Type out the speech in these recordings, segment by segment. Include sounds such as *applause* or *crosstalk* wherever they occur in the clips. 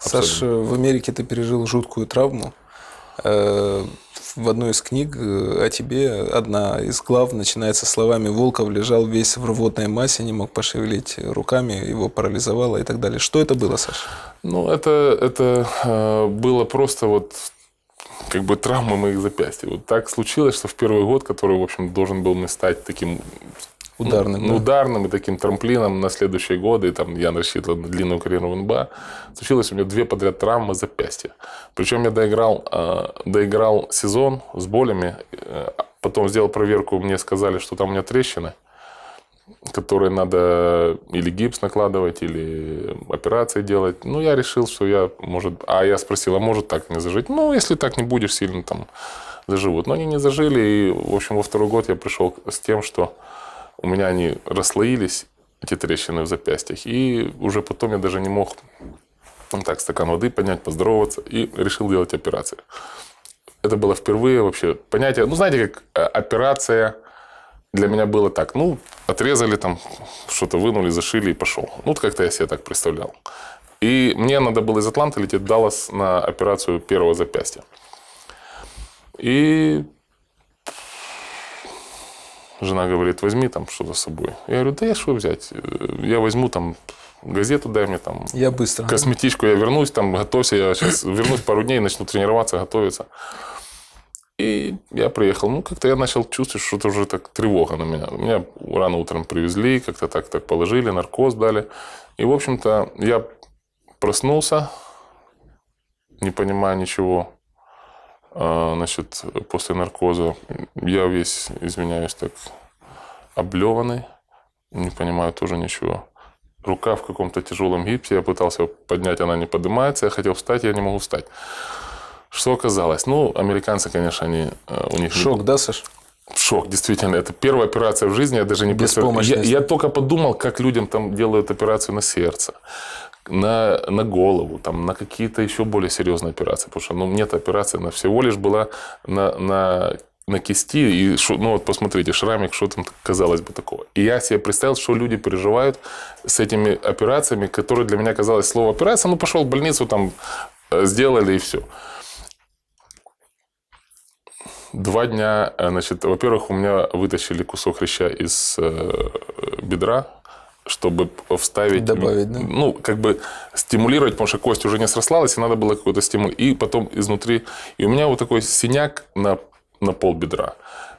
Абсолютно. Саш, в Америке ты пережил жуткую травму. Э, в одной из книг э, о тебе одна из глав начинается словами «Волков лежал весь в рвотной массе, не мог пошевелить руками, его парализовало» и так далее. Что это было, Саша? Ну, это, это э, было просто вот как бы травма моих запястья. Вот так случилось, что в первый год, который, в общем, должен был мне стать таким ударным. Ну, да. Ударным и таким трамплином на следующие годы. И там я рассчитывал на длинную карьеру в НБА. Случилось у меня две подряд травмы запястья. Причем я доиграл, э, доиграл сезон с болями. Э, потом сделал проверку, мне сказали, что там у меня трещины которые надо или гипс накладывать, или операции делать. Ну, я решил, что я, может... А я спросил, а может так не зажить? Ну, если так не будешь сильно, там, заживут. Но они не зажили, и, в общем, во второй год я пришел с тем, что у меня они расслоились, эти трещины в запястьях. И уже потом я даже не мог ну, так, стакан воды понять поздороваться. И решил делать операцию. Это было впервые вообще понятие. Ну, знаете, как э, операция для меня было так. Ну, отрезали там, что-то вынули, зашили и пошел. Ну, вот как-то я себе так представлял. И мне надо было из Атланты лететь в Даллас на операцию первого запястья. И жена говорит, возьми там что-то с собой. Я говорю, да я что взять? Э, я возьму там газету дай мне там. Я быстро. Косметичку, я вернусь, там готовься, я сейчас вернусь пару дней, начну тренироваться, готовиться. И я приехал. Ну, как-то я начал чувствовать, что это уже так тревога на меня. Меня рано утром привезли, как-то так, так положили, наркоз дали. И, в общем-то, я проснулся, не понимая ничего значит, а, э, после наркоза. Я весь изменяюсь так облеванный, не понимаю тоже ничего. Рука в каком-то тяжелом гипсе, я пытался поднять, она не поднимается, я хотел встать, я не могу встать. Что оказалось? Ну, американцы, конечно, они э, у них... Шок, да, Саш? Шок, действительно. Это первая операция в жизни. Я даже не представляю. Я, я только подумал, как людям там делают операцию на сердце на, на голову, там, на какие-то еще более серьезные операции. Потому что ну, мне эта операция на всего лишь была на, на на кисти, и ну вот посмотрите, шрамик, что там казалось бы такого. И я себе представил, что люди переживают с этими операциями, которые для меня казалось слово операция, ну пошел в больницу, там э, сделали и все. Два дня, э, значит, во-первых, у меня вытащили кусок хряща из э, бедра, чтобы вставить... Добавить, да? Ну, как бы стимулировать, потому что кость уже не срослась, и надо было какой-то стимул. И потом изнутри... И у меня вот такой синяк на, на пол бедра.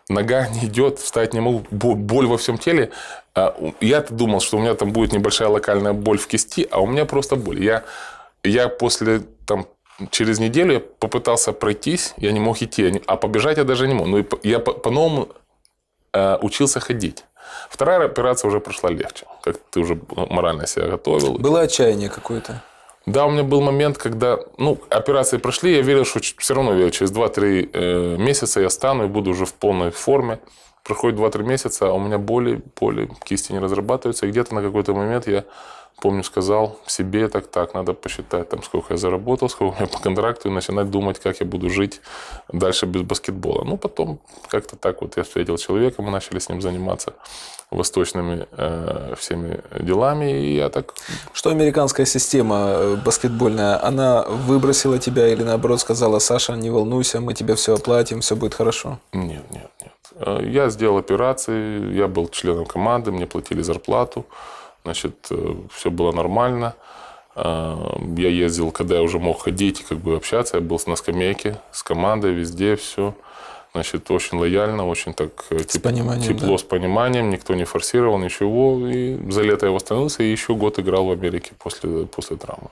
Нога *laughs* не идет, встать не могу, боль во всем теле. А, Я-то думал, что у меня там будет небольшая локальная боль в кисти, а у меня просто боль. Я, я после там, через неделю я попытался пройтись, я не мог идти, а побежать я даже не мог. Ну, я по-новому по, а, по учился ходить. Вторая операция уже прошла легче, как ты уже ну, морально себя готовил. Было отчаяние какое-то? Да, у меня был момент, когда ну, операции прошли, я верил, что все равно верил, через 2-3 э, месяца я стану и буду уже в полной форме. Проходит 2-3 месяца, а у меня боли, боли, кисти не разрабатываются. И где-то на какой-то момент я помню, сказал себе так, так, надо посчитать, там, сколько я заработал, сколько у меня по контракту, и начинать думать, как я буду жить дальше без баскетбола. Ну, потом как-то так вот я встретил человека, мы начали с ним заниматься восточными э, всеми делами, и я так... Что американская система э, баскетбольная, она выбросила тебя или наоборот сказала, Саша, не волнуйся, мы тебе все оплатим, все будет хорошо? Нет, нет, нет. Э, я сделал операции, я был членом команды, мне платили зарплату. Значит, э, все было нормально. Э, я ездил, когда я уже мог ходить и как бы общаться. Я был на скамейке с командой везде, все. Значит, очень лояльно, очень так э, с теп... тепло, да? с пониманием. Никто не форсировал ничего. И за лето я восстановился и еще год играл в Америке после, после травмы.